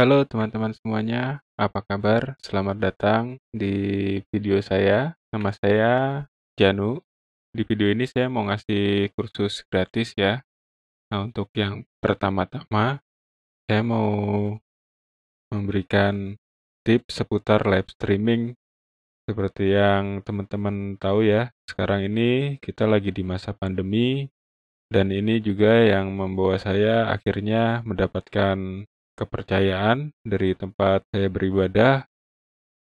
Halo teman-teman semuanya, apa kabar? Selamat datang di video saya. Nama saya Janu. Di video ini saya mau ngasih kursus gratis ya. Nah, untuk yang pertama-tama, saya mau memberikan tips seputar live streaming. Seperti yang teman-teman tahu ya, sekarang ini kita lagi di masa pandemi dan ini juga yang membawa saya akhirnya mendapatkan kepercayaan dari tempat saya beribadah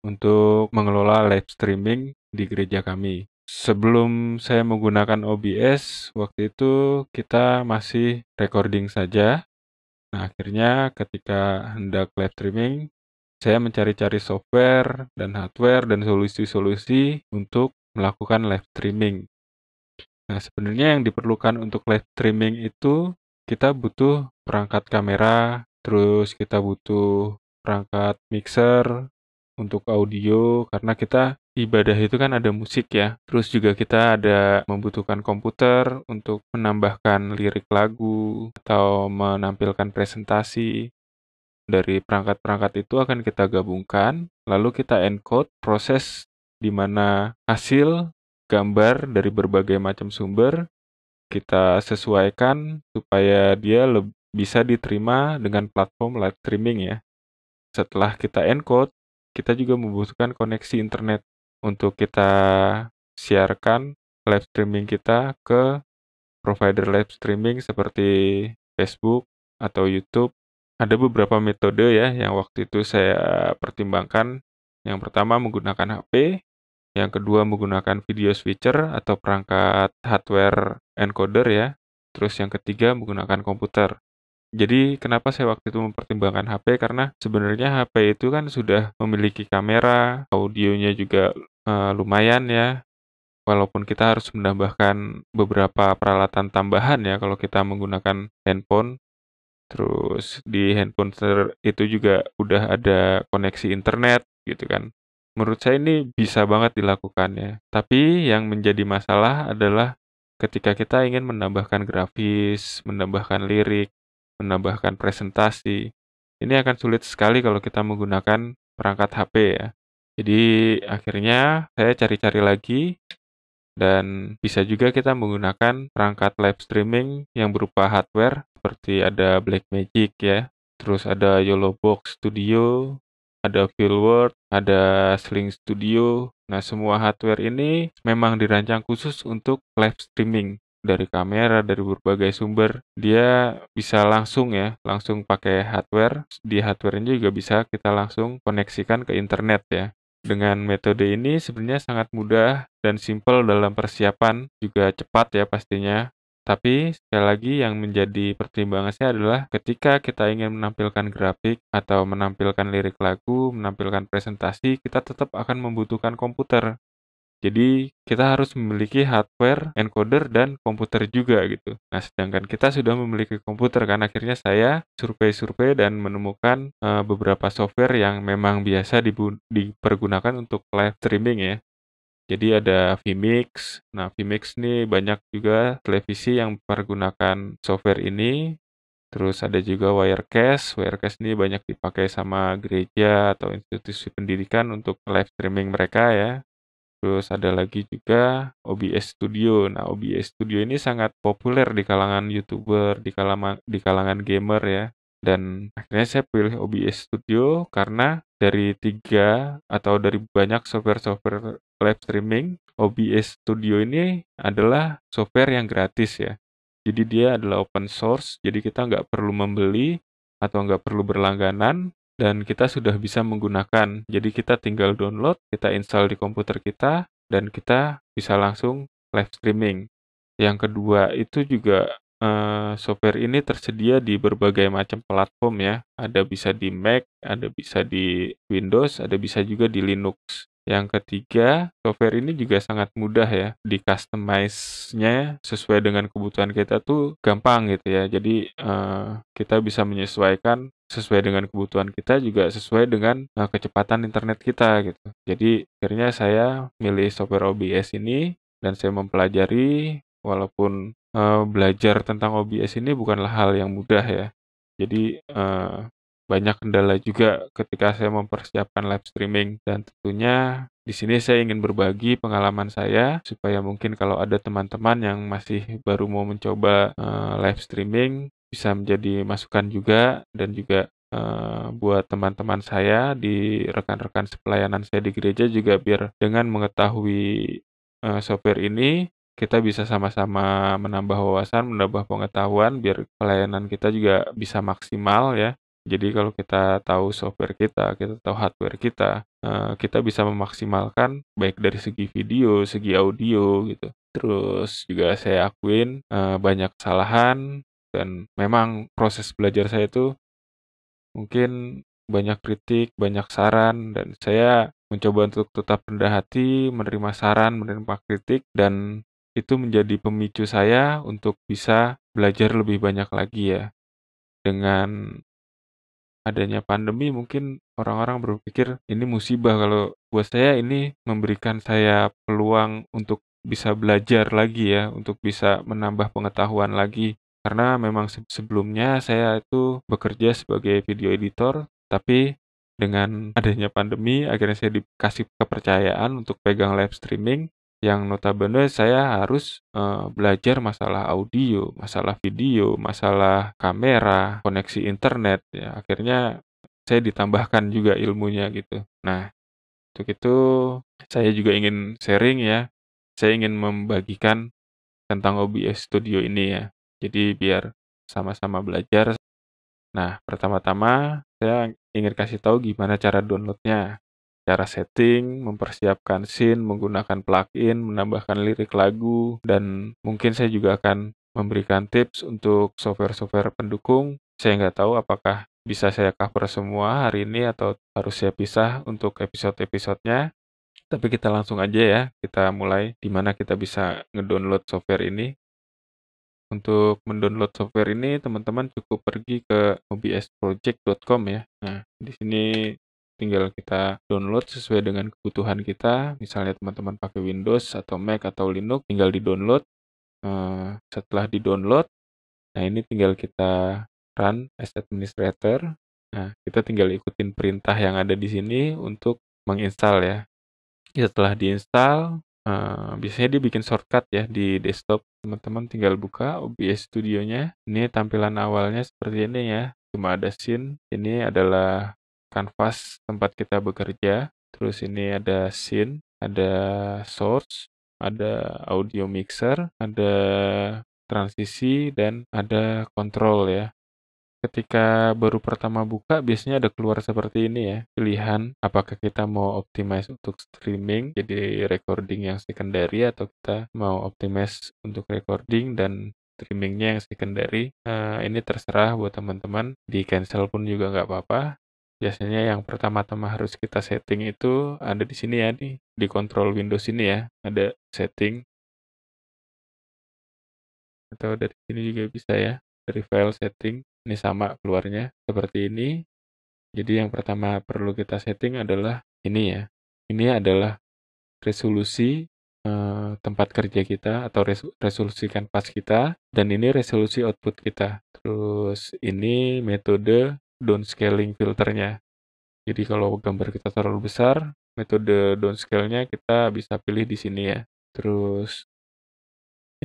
untuk mengelola live streaming di gereja kami. Sebelum saya menggunakan OBS, waktu itu kita masih recording saja. Nah, akhirnya ketika hendak live streaming, saya mencari-cari software dan hardware dan solusi-solusi untuk melakukan live streaming. Nah, sebenarnya yang diperlukan untuk live streaming itu kita butuh perangkat kamera terus kita butuh perangkat mixer untuk audio karena kita ibadah itu kan ada musik ya. Terus juga kita ada membutuhkan komputer untuk menambahkan lirik lagu atau menampilkan presentasi. Dari perangkat-perangkat itu akan kita gabungkan, lalu kita encode proses di mana hasil gambar dari berbagai macam sumber kita sesuaikan supaya dia lebih bisa diterima dengan platform live streaming ya. Setelah kita encode, kita juga membutuhkan koneksi internet untuk kita siarkan live streaming kita ke provider live streaming seperti Facebook atau YouTube. Ada beberapa metode ya yang waktu itu saya pertimbangkan. Yang pertama menggunakan HP, yang kedua menggunakan video switcher atau perangkat hardware encoder ya. Terus yang ketiga menggunakan komputer. Jadi kenapa saya waktu itu mempertimbangkan HP karena sebenarnya HP itu kan sudah memiliki kamera, audionya juga uh, lumayan ya. Walaupun kita harus menambahkan beberapa peralatan tambahan ya kalau kita menggunakan handphone. Terus di handphone itu juga udah ada koneksi internet gitu kan. Menurut saya ini bisa banget dilakukan ya. Tapi yang menjadi masalah adalah ketika kita ingin menambahkan grafis, menambahkan lirik, menambahkan presentasi. Ini akan sulit sekali kalau kita menggunakan perangkat HP ya. Jadi akhirnya saya cari-cari lagi dan bisa juga kita menggunakan perangkat live streaming yang berupa hardware seperti ada Blackmagic ya, terus ada YoloBox Studio, ada Fieldwork, ada Sling Studio. Nah, semua hardware ini memang dirancang khusus untuk live streaming dari kamera, dari berbagai sumber. Dia bisa langsung ya, langsung pakai hardware. Di hardware ini juga bisa kita langsung koneksikan ke internet ya. Dengan metode ini sebenarnya sangat mudah dan simple dalam persiapan, juga cepat ya pastinya. Tapi sekali lagi yang menjadi pertimbangan saya adalah ketika kita ingin menampilkan grafik atau menampilkan lirik lagu, menampilkan presentasi, kita tetap akan membutuhkan komputer. Jadi kita harus memiliki hardware encoder dan komputer juga gitu. Nah, sedangkan kita sudah memiliki komputer kan akhirnya saya survei-survei dan menemukan uh, beberapa software yang memang biasa dipergunakan untuk live streaming ya. Jadi ada Vmix. Nah, Vmix ini banyak juga televisi yang mempergunakan software ini. Terus ada juga Wirecast. Wirecast ini banyak dipakai sama gereja atau institusi pendidikan untuk live streaming mereka ya. Terus ada lagi juga OBS Studio. Nah, OBS Studio ini sangat populer di kalangan YouTuber, di kalangan di kalangan gamer ya. Dan akhirnya saya pilih OBS Studio karena dari tiga atau dari banyak software-software live streaming, OBS Studio ini adalah software yang gratis ya. Jadi dia adalah open source, jadi kita nggak perlu membeli atau nggak perlu berlangganan, dan kita sudah bisa menggunakan. Jadi kita tinggal download, kita install di komputer kita, dan kita bisa langsung live streaming. Yang kedua itu juga eh, software ini tersedia di berbagai macam platform ya. Ada bisa di Mac, ada bisa di Windows, ada bisa juga di Linux. Yang ketiga, software ini juga sangat mudah ya. Di customize-nya sesuai dengan kebutuhan kita tuh gampang gitu ya. Jadi uh, kita bisa menyesuaikan sesuai dengan kebutuhan kita juga sesuai dengan uh, kecepatan internet kita gitu. Jadi akhirnya saya milih software OBS ini dan saya mempelajari walaupun uh, belajar tentang OBS ini bukanlah hal yang mudah ya. Jadi uh, banyak kendala juga ketika saya mempersiapkan live streaming dan tentunya di sini saya ingin berbagi pengalaman saya supaya mungkin kalau ada teman-teman yang masih baru mau mencoba uh, live streaming bisa menjadi masukan juga dan juga uh, buat teman-teman saya di rekan-rekan pelayanan saya di gereja juga biar dengan mengetahui uh, software ini kita bisa sama-sama menambah wawasan, menambah pengetahuan biar pelayanan kita juga bisa maksimal ya. Jadi kalau kita tahu software kita, kita tahu hardware kita, eh, kita bisa memaksimalkan baik dari segi video, segi audio gitu. Terus juga saya akuin eh, banyak kesalahan dan memang proses belajar saya itu mungkin banyak kritik, banyak saran dan saya mencoba untuk tetap rendah hati, menerima saran, menerima kritik dan itu menjadi pemicu saya untuk bisa belajar lebih banyak lagi ya dengan adanya pandemi mungkin orang-orang berpikir ini musibah kalau buat saya ini memberikan saya peluang untuk bisa belajar lagi ya, untuk bisa menambah pengetahuan lagi. Karena memang sebelumnya saya itu bekerja sebagai video editor, tapi dengan adanya pandemi akhirnya saya dikasih kepercayaan untuk pegang live streaming yang notabene saya harus e, belajar masalah audio, masalah video, masalah kamera, koneksi internet ya akhirnya saya ditambahkan juga ilmunya gitu. Nah, untuk itu saya juga ingin sharing ya. Saya ingin membagikan tentang OBS Studio ini ya. Jadi biar sama-sama belajar. Nah, pertama-tama saya ingin kasih tahu gimana cara downloadnya cara setting, mempersiapkan scene, menggunakan plugin, menambahkan lirik lagu, dan mungkin saya juga akan memberikan tips untuk software-software pendukung. Saya nggak tahu apakah bisa saya cover semua hari ini atau harus saya pisah untuk episode-episodenya. Tapi kita langsung aja ya, kita mulai di mana kita bisa ngedownload software ini. Untuk mendownload software ini, teman-teman cukup pergi ke obsproject.com ya. Nah, di sini tinggal kita download sesuai dengan kebutuhan kita. Misalnya teman-teman pakai Windows atau Mac atau Linux, tinggal di-download. Eh, setelah di-download, nah ini tinggal kita run as administrator. Nah, kita tinggal ikutin perintah yang ada di sini untuk menginstal ya. Setelah diinstal, eh, biasanya dia bikin shortcut ya di desktop. Teman-teman tinggal buka OBS Studio-nya. Ini tampilan awalnya seperti ini ya. Cuma ada scene. Ini adalah kanvas tempat kita bekerja. Terus ini ada scene, ada source, ada audio mixer, ada transisi, dan ada Control ya. Ketika baru pertama buka, biasanya ada keluar seperti ini ya. Pilihan apakah kita mau optimize untuk streaming, jadi recording yang secondary, atau kita mau optimize untuk recording dan streamingnya yang secondary. Uh, ini terserah buat teman-teman. Di cancel pun juga nggak apa-apa. Biasanya yang pertama-tama harus kita setting itu ada di sini ya, nih, di control Windows ini ya, ada setting. Atau dari sini juga bisa ya, dari file setting, ini sama keluarnya, seperti ini. Jadi yang pertama perlu kita setting adalah ini ya, ini adalah resolusi eh, tempat kerja kita atau resolusi kanvas kita dan ini resolusi output kita terus ini metode downscaling filternya. Jadi kalau gambar kita terlalu besar, metode downscale-nya kita bisa pilih di sini ya. Terus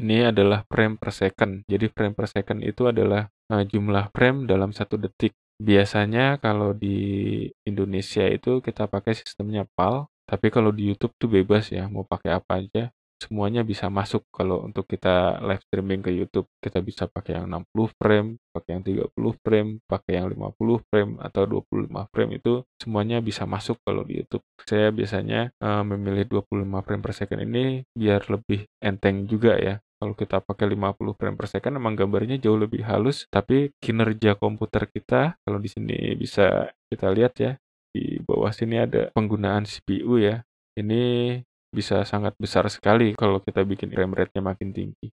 ini adalah frame per second. Jadi frame per second itu adalah eh, jumlah frame dalam satu detik. Biasanya kalau di Indonesia itu kita pakai sistemnya PAL, tapi kalau di YouTube tuh bebas ya, mau pakai apa aja semuanya bisa masuk kalau untuk kita live streaming ke YouTube kita bisa pakai yang 60 frame, pakai yang 30 frame, pakai yang 50 frame atau 25 frame itu semuanya bisa masuk kalau di YouTube. Saya biasanya uh, memilih 25 frame per second ini biar lebih enteng juga ya. Kalau kita pakai 50 frame per second emang gambarnya jauh lebih halus tapi kinerja komputer kita kalau di sini bisa kita lihat ya di bawah sini ada penggunaan CPU ya. Ini bisa sangat besar sekali kalau kita bikin frame rate-nya makin tinggi.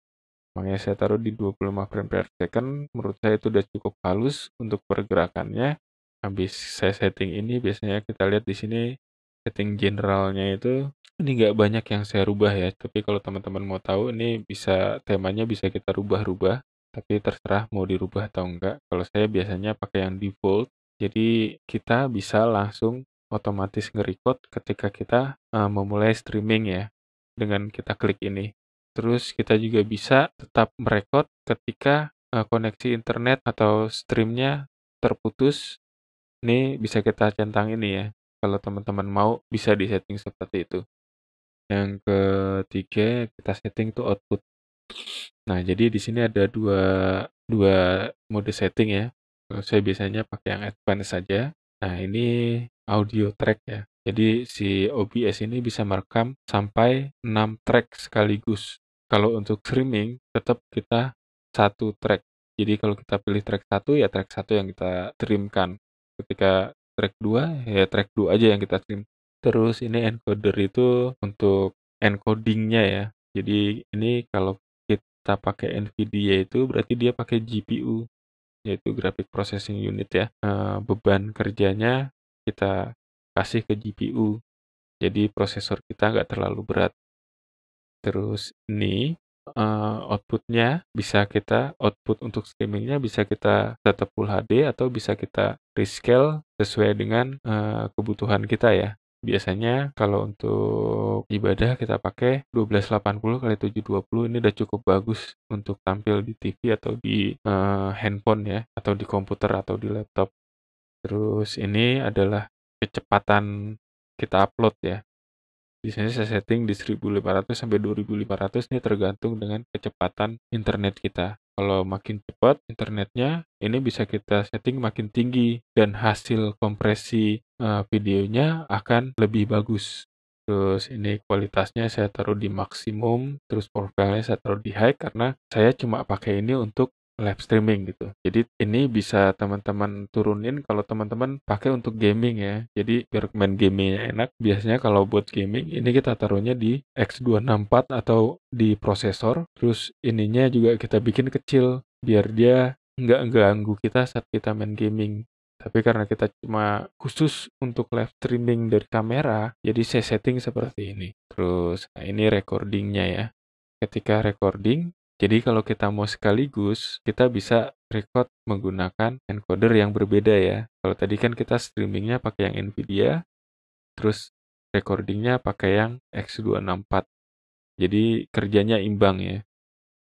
Makanya saya taruh di 25 frame per second, menurut saya itu udah cukup halus untuk pergerakannya. Habis saya setting ini, biasanya kita lihat di sini setting generalnya itu ini nggak banyak yang saya rubah ya. Tapi kalau teman-teman mau tahu, ini bisa temanya bisa kita rubah-rubah. Tapi terserah mau dirubah atau enggak. Kalau saya biasanya pakai yang default, jadi kita bisa langsung otomatis nge ketika kita uh, memulai streaming ya dengan kita klik ini. Terus kita juga bisa tetap merekod ketika uh, koneksi internet atau streamnya terputus. Ini bisa kita centang ini ya. Kalau teman-teman mau bisa di setting seperti itu. Yang ketiga kita setting to output. Nah jadi di sini ada dua dua mode setting ya. Saya biasanya pakai yang advance saja. Nah ini audio track ya. Jadi si OBS ini bisa merekam sampai 6 track sekaligus. Kalau untuk streaming tetap kita satu track. Jadi kalau kita pilih track satu ya track satu yang kita streamkan. Ketika track 2 ya track 2 aja yang kita stream. Terus ini encoder itu untuk encodingnya ya. Jadi ini kalau kita pakai NVIDIA itu berarti dia pakai GPU yaitu graphic processing unit ya. Eh, beban kerjanya kita kasih ke GPU. Jadi prosesor kita nggak terlalu berat. Terus ini uh, outputnya bisa kita output untuk streamingnya bisa kita tetap Full HD atau bisa kita rescale sesuai dengan uh, kebutuhan kita ya. Biasanya kalau untuk ibadah kita pakai 1280 kali 720 ini udah cukup bagus untuk tampil di TV atau di uh, handphone ya atau di komputer atau di laptop. Terus ini adalah kecepatan kita upload ya. Biasanya saya setting di 1500 sampai 2500 ini tergantung dengan kecepatan internet kita. Kalau makin cepat internetnya, ini bisa kita setting makin tinggi dan hasil kompresi uh, videonya akan lebih bagus. Terus ini kualitasnya saya taruh di maksimum, terus profilnya saya taruh di high karena saya cuma pakai ini untuk live streaming gitu. Jadi ini bisa teman-teman turunin kalau teman-teman pakai untuk gaming ya. Jadi biar main gamingnya enak, biasanya kalau buat gaming ini kita taruhnya di X264 atau di prosesor. Terus ininya juga kita bikin kecil biar dia nggak ganggu kita saat kita main gaming. Tapi karena kita cuma khusus untuk live streaming dari kamera, jadi saya setting seperti ini. Terus, nah ini recordingnya ya. Ketika recording, jadi kalau kita mau sekaligus, kita bisa record menggunakan encoder yang berbeda ya. Kalau tadi kan kita streamingnya pakai yang NVIDIA, terus recordingnya pakai yang X264. Jadi kerjanya imbang ya.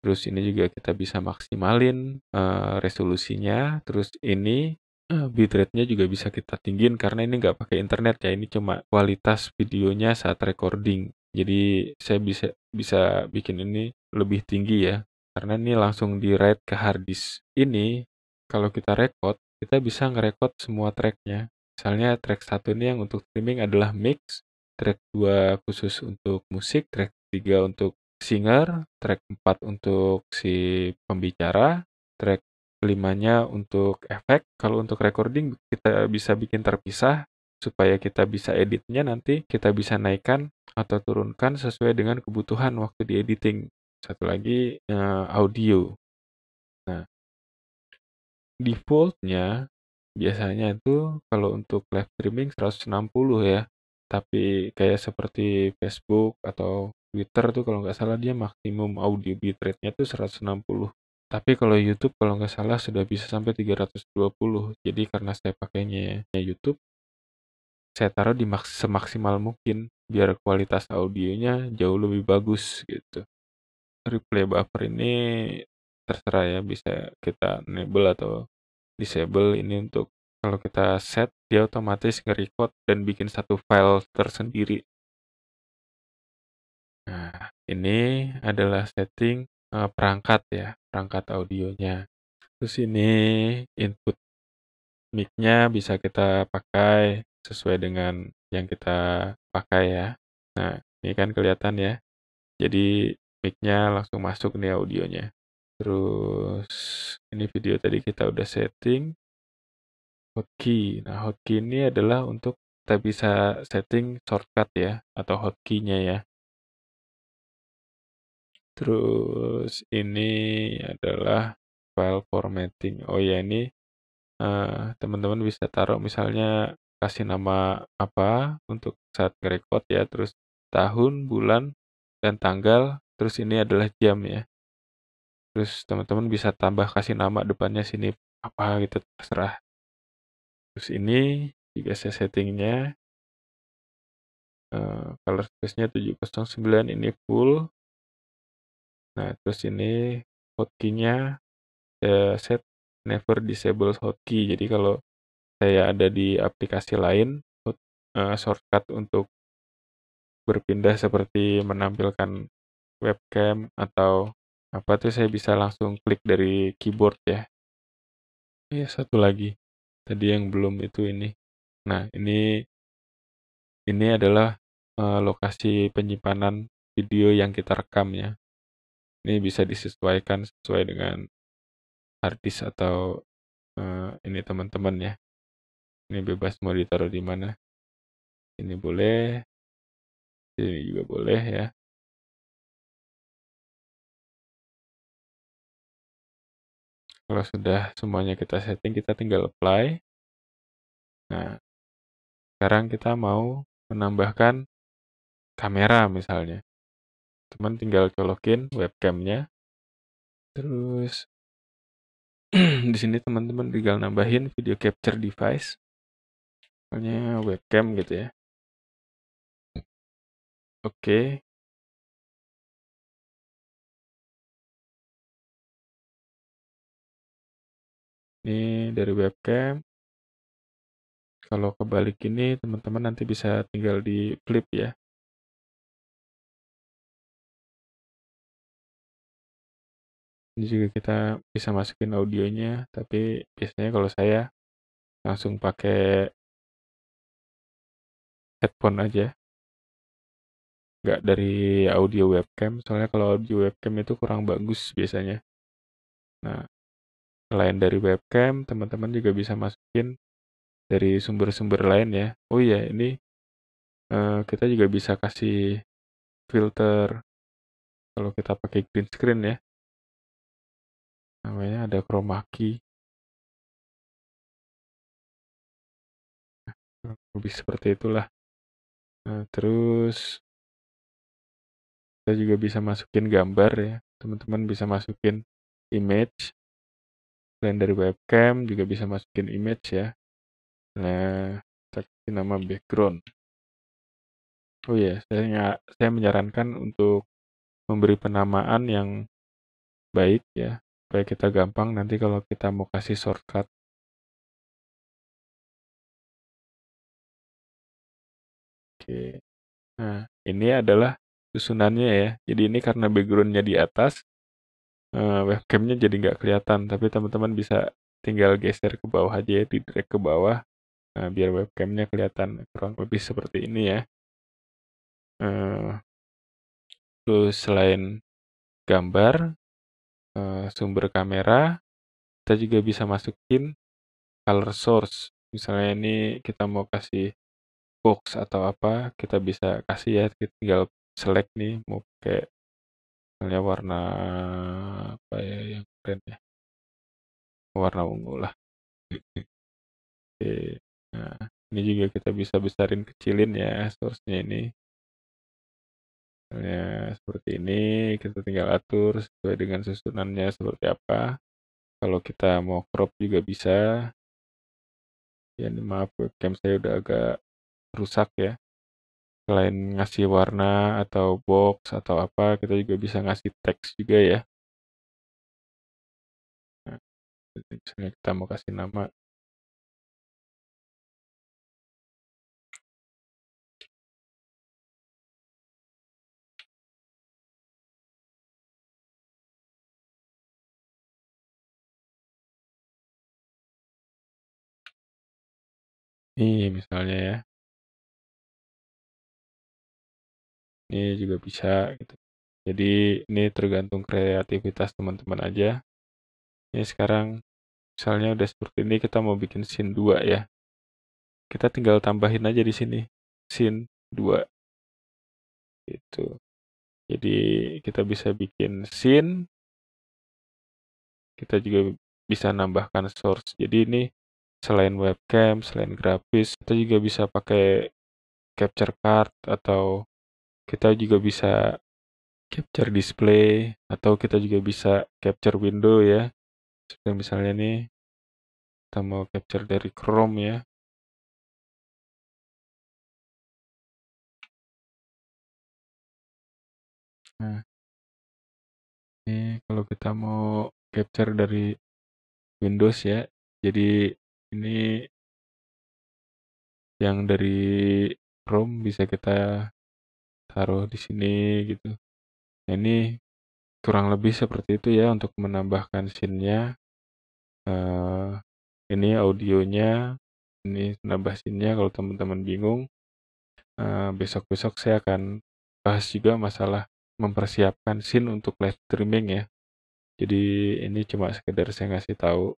Terus ini juga kita bisa maksimalin uh, resolusinya. Terus ini uh, bitrate-nya juga bisa kita tinggiin karena ini nggak pakai internet ya. Ini cuma kualitas videonya saat recording. Jadi saya bisa bisa bikin ini lebih tinggi ya karena ini langsung di write ke hard disk ini kalau kita record kita bisa ngerekod semua tracknya misalnya track satu ini yang untuk streaming adalah mix track 2 khusus untuk musik track 3 untuk singer track 4 untuk si pembicara track kelimanya untuk efek kalau untuk recording kita bisa bikin terpisah supaya kita bisa editnya nanti kita bisa naikkan atau turunkan sesuai dengan kebutuhan waktu di editing satu lagi uh, audio. Nah, defaultnya biasanya itu kalau untuk live streaming 160 ya. Tapi kayak seperti Facebook atau Twitter tuh kalau nggak salah dia maksimum audio bitrate-nya tuh 160. Tapi kalau YouTube kalau nggak salah sudah bisa sampai 320. Jadi karena saya pakainya YouTube, saya taruh di semaksimal mungkin biar kualitas audionya jauh lebih bagus gitu replay buffer ini terserah ya bisa kita enable atau disable ini untuk kalau kita set dia otomatis nge-record dan bikin satu file tersendiri nah ini adalah setting uh, perangkat ya perangkat audionya terus ini input mic-nya bisa kita pakai sesuai dengan yang kita pakai ya nah ini kan kelihatan ya jadi mic-nya langsung masuk nih audionya. Terus ini video tadi kita udah setting hotkey. Nah, hotkey ini adalah untuk kita bisa setting shortcut ya atau hotkey ya. Terus ini adalah file formatting. Oh ya ini eh, teman-teman uh, bisa taruh misalnya kasih nama apa untuk saat ngerekod ya, terus tahun, bulan, dan tanggal terus ini adalah jam ya terus teman-teman bisa tambah kasih nama depannya sini apa gitu terserah terus ini jika saya settingnya uh, color space nya 709 ini full nah terus ini hotkey nya saya eh, set never disable hotkey jadi kalau saya ada di aplikasi lain hot, uh, shortcut untuk berpindah seperti menampilkan webcam atau apa tuh saya bisa langsung klik dari keyboard ya. Iya satu lagi tadi yang belum itu ini. Nah ini ini adalah uh, lokasi penyimpanan video yang kita rekam ya. Ini bisa disesuaikan sesuai dengan artis atau uh, ini teman-teman ya. Ini bebas mau ditaruh di mana. Ini boleh, ini juga boleh ya. Kalau sudah semuanya kita setting, kita tinggal apply. Nah, sekarang kita mau menambahkan kamera misalnya. Teman tinggal colokin webcamnya. Terus di sini teman-teman tinggal nambahin video capture device. Misalnya webcam gitu ya. Oke, Ini dari webcam. Kalau kebalik ini teman-teman nanti bisa tinggal di flip ya. Ini juga kita bisa masukin audionya, tapi biasanya kalau saya langsung pakai headphone aja. Nggak dari audio webcam, soalnya kalau audio webcam itu kurang bagus biasanya. Nah, selain dari webcam, teman-teman juga bisa masukin dari sumber-sumber lain ya. Oh iya, ini uh, kita juga bisa kasih filter kalau kita pakai green screen ya. Namanya ada chroma key. lebih seperti itulah. Nah, terus kita juga bisa masukin gambar ya. Teman-teman bisa masukin image selain dari webcam juga bisa masukin image ya nah kasih nama background oh ya yeah. saya saya menyarankan untuk memberi penamaan yang baik ya supaya kita gampang nanti kalau kita mau kasih shortcut Oke. Nah, ini adalah susunannya ya. Jadi ini karena backgroundnya di atas, uh, webcamnya jadi nggak kelihatan tapi teman-teman bisa tinggal geser ke bawah aja ya di drag ke bawah uh, biar webcamnya kelihatan kurang lebih seperti ini ya uh, terus selain gambar uh, sumber kamera kita juga bisa masukin color source misalnya ini kita mau kasih box atau apa kita bisa kasih ya kita tinggal select nih mau pakai misalnya warna apa ya yang keren ya warna ungu lah oke nah ini juga kita bisa besarin kecilin ya source-nya ini misalnya seperti ini kita tinggal atur sesuai dengan susunannya seperti apa kalau kita mau crop juga bisa ya ini maaf webcam saya udah agak rusak ya Selain ngasih warna atau box atau apa, kita juga bisa ngasih teks juga ya. Nah, kita mau kasih nama. Ini iya, misalnya ya. ini juga bisa gitu. Jadi ini tergantung kreativitas teman-teman aja. Ini sekarang misalnya udah seperti ini kita mau bikin scene 2 ya. Kita tinggal tambahin aja di sini scene 2. Gitu. Jadi kita bisa bikin scene. Kita juga bisa nambahkan source. Jadi ini selain webcam, selain grafis, kita juga bisa pakai capture card atau kita juga bisa capture display atau kita juga bisa capture window ya. Seperti misalnya ini kita mau capture dari Chrome ya. Nah, ini kalau kita mau capture dari Windows ya, jadi ini yang dari Chrome bisa kita taruh di sini gitu nah, ini kurang lebih seperti itu ya untuk menambahkan scene-nya uh, ini audionya ini menambah scene-nya kalau teman-teman bingung eh, besok-besok uh, saya akan bahas juga masalah mempersiapkan scene untuk live streaming ya jadi ini cuma sekedar saya ngasih tahu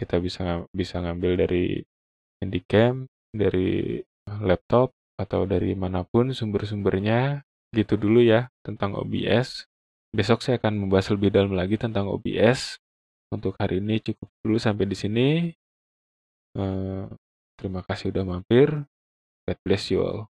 kita bisa bisa ngambil dari handycam dari laptop atau dari manapun sumber-sumbernya. Gitu dulu ya tentang OBS. Besok saya akan membahas lebih dalam lagi tentang OBS. Untuk hari ini cukup dulu sampai di sini. Eh, terima kasih sudah mampir. God bless you all.